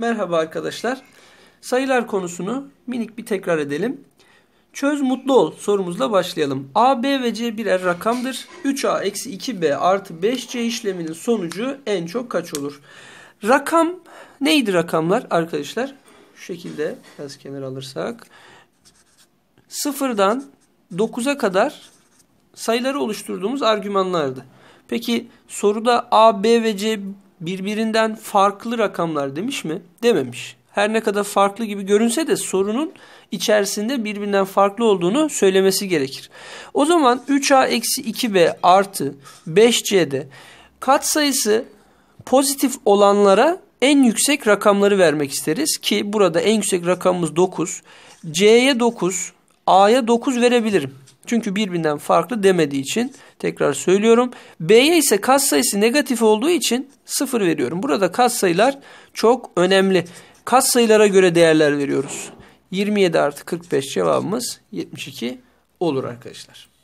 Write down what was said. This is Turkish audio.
Merhaba arkadaşlar. Sayılar konusunu minik bir tekrar edelim. Çöz mutlu ol sorumuzla başlayalım. A, B ve C birer rakamdır. 3A eksi 2B artı 5C işleminin sonucu en çok kaç olur? Rakam neydi rakamlar arkadaşlar? Şu şekilde biraz kenar alırsak. Sıfırdan 9'a kadar sayıları oluşturduğumuz argümanlardı. Peki soruda A, B ve C birbirinden farklı rakamlar demiş mi? Dememiş. Her ne kadar farklı gibi görünse de sorunun içerisinde birbirinden farklı olduğunu söylemesi gerekir. O zaman 3a-2b artı 5c'de katsayısı pozitif olanlara en yüksek rakamları vermek isteriz ki burada en yüksek rakamımız 9. C'ye 9, A'ya 9 verebilirim. Çünkü birbirinden farklı demediği için tekrar söylüyorum. B'ye ise katsayısı negatif olduğu için 0 veriyorum. Burada katsayılar çok önemli. Katsayılara göre değerler veriyoruz. 27 artı 45 cevabımız 72 olur arkadaşlar.